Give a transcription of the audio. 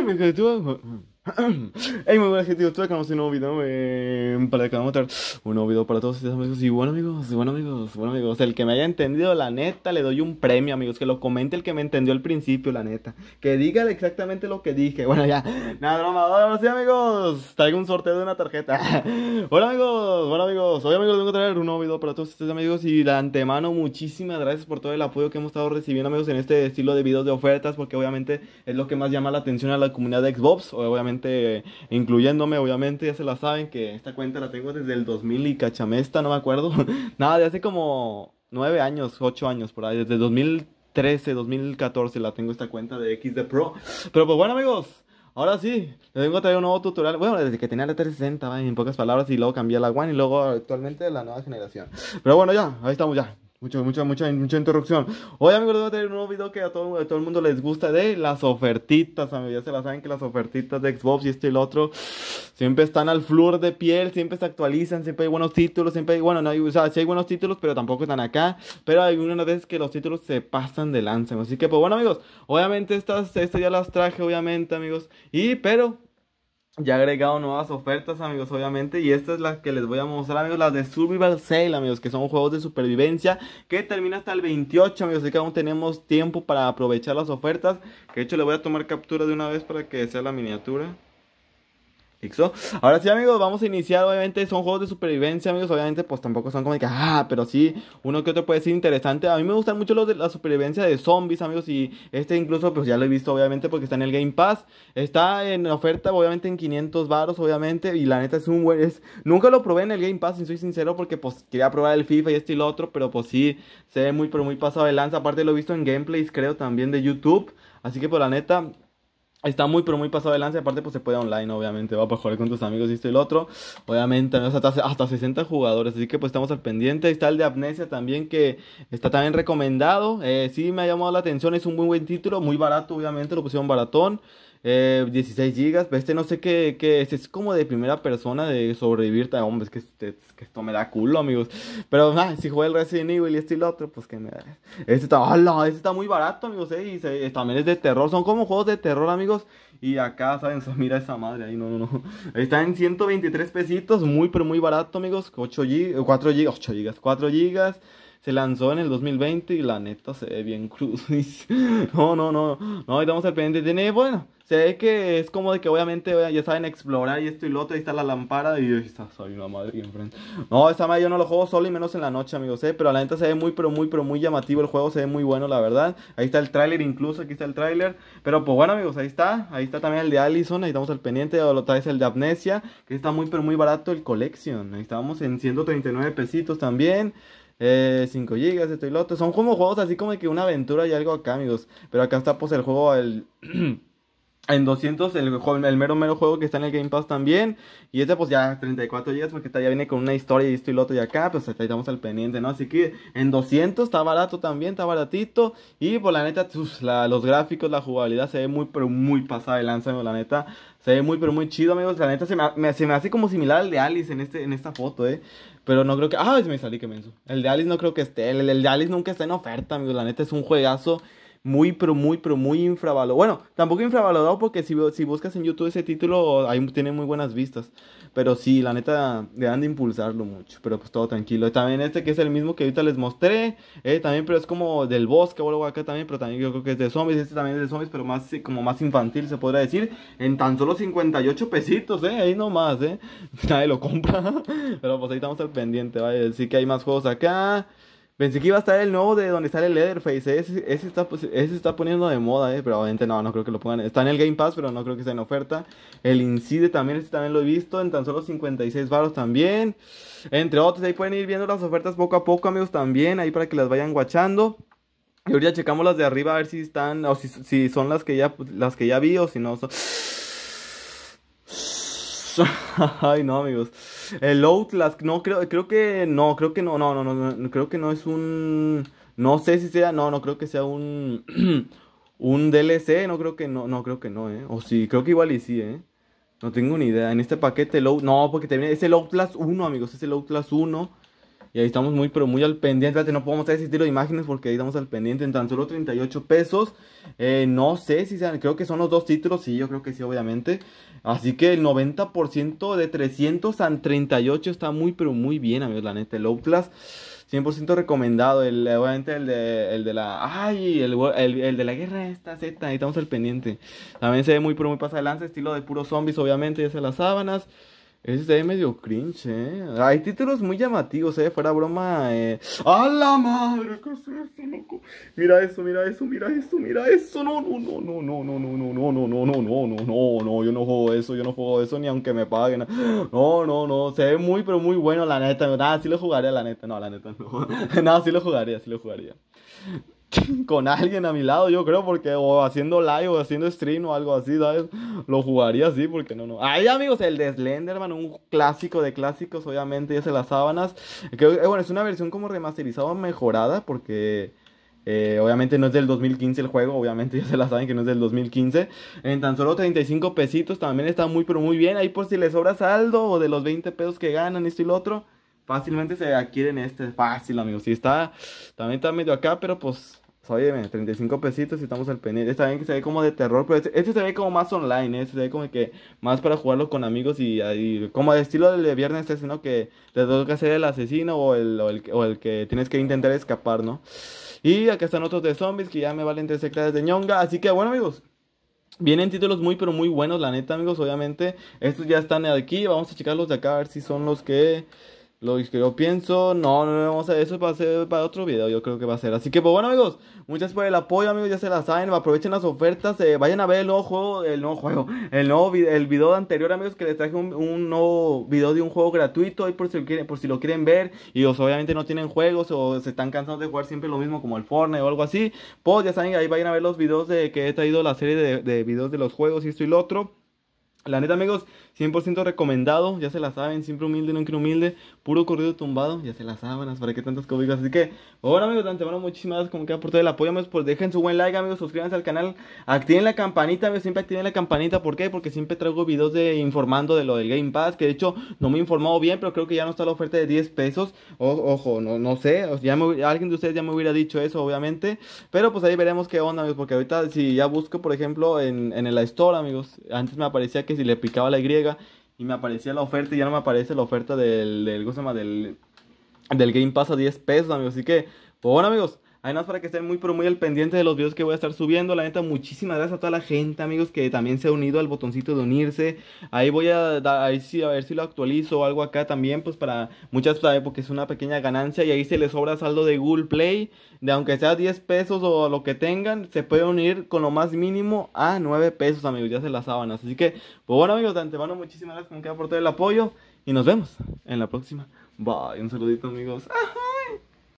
没搞错，嗯。hey, muy buenas gente, estoy acá un nuevo video em, para que vamos a traer un nuevo video para todos ustedes amigos Y bueno amigos, bueno amigos, bueno amigos El que me haya entendido, la neta, le doy un premio amigos Que lo comente el que me entendió al principio, la neta Que diga exactamente lo que dije Bueno ya, nada broma, ahora sí amigos Traigo un sorteo de una tarjeta Hola amigos, bueno amigos Hoy amigos les vengo a traer un nuevo video para todos ustedes amigos Y de antemano, muchísimas gracias por todo el apoyo que hemos estado recibiendo amigos En este estilo de videos de ofertas Porque obviamente es lo que más llama la atención a la comunidad de Xbox Obviamente incluyéndome, obviamente, ya se la saben que esta cuenta la tengo desde el 2000 y cachamesta, no me acuerdo. Nada, de hace como 9 años, 8 años por ahí, desde 2013, 2014 la tengo esta cuenta de XD Pro. Pero pues bueno, amigos. Ahora sí, les vengo a traer un nuevo tutorial. Bueno, desde que tenía la 360, en pocas palabras, y luego cambié a la One y luego actualmente la nueva generación. Pero bueno, ya, ahí estamos ya. Mucha, mucha, mucha, mucha interrupción. Hoy, amigos, les voy a traer un nuevo video que a todo, el mundo les gusta de las ofertitas. Amigos, ya se las saben que las ofertitas de Xbox y esto y lo otro siempre están al flor de piel, siempre se actualizan, siempre hay buenos títulos, siempre hay, bueno, no hay, o sea, sí hay buenos títulos, pero tampoco están acá. Pero hay una vez que los títulos se pasan de lanza. Así que, pues bueno, amigos, obviamente estas, este ya las traje, obviamente, amigos. Y, pero, ya he agregado nuevas ofertas, amigos, obviamente. Y esta es la que les voy a mostrar, amigos. Las de Survival Sale, amigos. Que son juegos de supervivencia. Que termina hasta el 28, amigos. Así que aún tenemos tiempo para aprovechar las ofertas. Que de hecho le voy a tomar captura de una vez para que sea la miniatura. Ahora sí, amigos, vamos a iniciar. Obviamente son juegos de supervivencia, amigos. Obviamente, pues tampoco son como de que, ah, pero sí, uno que otro puede ser interesante. A mí me gustan mucho los de la supervivencia de zombies, amigos. Y este incluso, pues ya lo he visto, obviamente, porque está en el Game Pass. Está en oferta, obviamente, en 500 baros, obviamente. Y la neta es un buen. Es... Nunca lo probé en el Game Pass, si soy sincero, porque pues quería probar el FIFA y este y lo otro. Pero pues sí, se ve muy, pero muy pasado de lanza. Aparte, lo he visto en gameplays, creo, también de YouTube. Así que, por pues, la neta, Está muy, pero muy pasado adelante. Aparte, pues se puede online, obviamente. Va para jugar con tus amigos y esto y lo otro. Obviamente, hasta, hasta 60 jugadores. Así que, pues, estamos al pendiente. está el de Amnesia también, que está también recomendado. Eh, sí, me ha llamado la atención. Es un muy buen título. Muy barato, obviamente. Lo pusieron baratón. 16 eh, gigas, este no sé qué, qué es, como de primera persona de sobrevivir, hombre, este, es que, esto me da culo, amigos. Pero ah, si juega el Resident Evil y este y el otro, pues que me da. Este está, este está muy barato, amigos, eh, y eh, también es de terror, son como juegos de terror, amigos. Y acá, saben, mira esa madre, ahí no, no, no. Está en 123 pesitos, muy, pero muy barato, amigos. 8 gigas, 4 gigas, 8 gigas, 4 gigas. Se lanzó en el 2020 y la neta se ve bien cruz. no, no, no, no, ahí estamos al pendiente. Tiene, bueno, se ve que es como de que obviamente ya saben explorar y esto y lo otro. Ahí está la lámpara y ahí está, soy una madre enfrente. No, esa madre yo no lo juego solo y menos en la noche, amigos, ¿eh? Pero la neta se ve muy, pero muy, pero muy llamativo el juego. Se ve muy bueno, la verdad. Ahí está el tráiler incluso, aquí está el tráiler. Pero pues bueno, amigos, ahí está. Ahí está también el de Allison. Ahí estamos al pendiente. lo es el de Amnesia, que está muy, pero muy barato el Collection. Ahí estábamos en 139 pesitos también eh, 5 GB, esto y lo otro. Son como juegos así como que una aventura y algo acá, amigos. Pero acá está pues el juego, el... En 200 el, el mero mero juego que está en el Game Pass también. Y este pues ya 34 días porque ya viene con una historia y esto y lo otro y acá. Pues ahí estamos al pendiente, ¿no? Así que en 200 está barato también, está baratito. Y por pues, la neta, los gráficos, la jugabilidad se ve muy pero muy pasada de lanza, la neta. Se ve muy pero muy chido, amigos. La neta se me, se me hace como similar al de Alice en, este, en esta foto, ¿eh? Pero no creo que... Ah, me salí que menso. El de Alice no creo que esté. El, el de Alice nunca está en oferta, amigos. La neta es un juegazo muy, pero muy, pero muy infravalorado. Bueno, tampoco infravalorado porque si, si buscas en YouTube ese título, ahí tiene muy buenas vistas. Pero sí, la neta, deben de impulsarlo mucho. Pero pues todo tranquilo. También este que es el mismo que ahorita les mostré. Eh, también, pero es como del bosque o algo acá también. Pero también yo creo que es de zombies. Este también es de zombies, pero más como más infantil se podría decir. En tan solo 58 pesitos, eh. Ahí nomás, eh. Nadie lo compra. Pero pues ahí estamos al pendiente. sí que hay más juegos acá. Pensé que iba a estar el nuevo de donde sale Leatherface. Ese, ese está, pues, ese está poniendo de moda, eh. Pero obviamente no, no creo que lo pongan. Está en el Game Pass, pero no creo que esté en oferta. El Incide también, este también lo he visto. En tan solo 56 baros también. Entre otros, ahí pueden ir viendo las ofertas poco a poco, amigos, también. Ahí para que las vayan guachando. Y ahorita checamos las de arriba a ver si están. O si, si son las que ya, las que ya vi o si no son. Ay, no, amigos. El Outlast, no, creo, creo que no, creo que no, no, no, no, creo que no es un. No sé si sea, no, no creo que sea un. un DLC, no creo que no, no creo que no, ¿eh? O sí, creo que igual y sí, ¿eh? No tengo ni idea. En este paquete, el no, porque también es el Outlast 1, amigos, es el Outlast 1. Y ahí estamos muy, pero muy al pendiente. no podemos hacer ese estilo de imágenes porque ahí estamos al pendiente en tan solo 38 pesos. Eh, no sé si sean, creo que son los dos títulos. Sí, yo creo que sí, obviamente. Así que el 90% de 300 a 38 está muy, pero muy bien, amigos. La neta, el Outlast. 100% recomendado. El, obviamente el de, el de la. ¡Ay! El, de la guerra esta Z. Ahí estamos al pendiente. También se ve muy, pero muy pasa lanza. Estilo de puros zombies, obviamente. Ya se las sábanas se ve medio cringe, ¿eh? Hay títulos muy llamativos, ¿eh? Fuera broma, eh. ¡A la madre! ¿Qué loco? Mira eso, mira eso, mira eso, mira eso. No, no, no, no, no, no, no, no, no, no, no, no, no, no, no. Yo no juego eso, yo no juego eso ni aunque me paguen. No, no, no. Se ve muy, pero muy bueno, la neta. Nada, sí lo jugaría, la neta. No, la neta, no. Nada, sí lo jugaría, sí lo jugaría. con alguien a mi lado, yo creo, porque o haciendo live o haciendo stream o algo así, ¿sabes? Lo jugaría así, porque no, no. Ahí, amigos, el de Slenderman, un clásico de clásicos, obviamente, Ya se las sábanas. Que, eh, bueno, es una versión como remasterizada, mejorada, porque... Eh, obviamente no es del 2015 el juego, obviamente ya se la saben que no es del 2015. En tan solo 35 pesitos también está muy pero muy bien. Ahí por si les sobra saldo o de los 20 pesos que ganan, esto y lo otro fácilmente se adquieren este. Fácil, amigos. Si está, también está medio acá, pero pues, Oye, 35 pesitos y estamos al pene Está bien que se ve como de terror, pero este, se ve como más online, ¿eh? este se ve como que más para jugarlo con amigos y, como de estilo de viernes este, ¿no? Que Te toca ser el asesino o el, o el, o el que tienes que intentar escapar, ¿no? Y acá están otros de zombies que ya me valen tres hectáreas de ñonga. Así que bueno, amigos. Vienen títulos muy pero muy buenos, la neta amigos, obviamente. Estos ya están aquí, vamos a checarlos de acá a ver si son los que lo que yo pienso, no, no, no, a eso va a ser para otro video, yo creo que va a ser. Así que, pues bueno, amigos, muchas por el apoyo, amigos, ya se la saben, aprovechen las ofertas, eh, vayan a ver el nuevo juego, el nuevo juego, el nuevo video, el video anterior, amigos, que les traje un, nuevo video de un juego gratuito, y por si lo quieren, por si lo quieren ver, y os, obviamente no tienen juegos o se están cansados de jugar siempre lo mismo como el Fortnite o algo así, pues ya saben, ahí vayan a ver los videos de que he traído la serie de, de videos de los juegos y esto y lo otro. La neta, amigos, 100% recomendado, ya se la saben, siempre humilde, nunca humilde, puro corrido tumbado, ya se las sábanas, para qué tantas cobijas. Así que, bueno, amigos, de antemano, muchísimas gracias como que por todo el apoyo, amigos, pues dejen su buen like, amigos, suscríbanse al canal, activen la campanita, amigos, siempre activen la campanita, ¿por qué? Porque siempre traigo videos de informando de lo del Game Pass, que de hecho no me he informado bien, pero creo que ya no está la oferta de 10 pesos, ojo, no, no sé, alguien de ustedes ya me hubiera dicho eso, obviamente, pero pues ahí veremos qué onda, amigos, porque ahorita si ya busco, por ejemplo, en, en el Store, amigos, antes me aparecía que y le picaba la Y y me aparecía la oferta y ya no me aparece la oferta del, del, Del, del Game Pass a 10 pesos, amigos. Así que, Pues bueno, amigos, Además, para que estén muy, pero muy al pendiente de los videos que voy a estar subiendo. La neta, muchísimas gracias a toda la gente, amigos, que también se ha unido al botoncito de unirse. Ahí voy a, a ver si lo actualizo o algo acá también, pues para muchas, pues, porque es una pequeña ganancia. Y ahí se les sobra saldo de Google Play, de aunque sea 10 pesos o lo que tengan, se puede unir con lo más mínimo a 9 pesos, amigos. Ya se las sábanas. Así que, pues bueno, amigos, de antemano, muchísimas gracias por todo el apoyo. Y nos vemos en la próxima. Bye. Un saludito, amigos.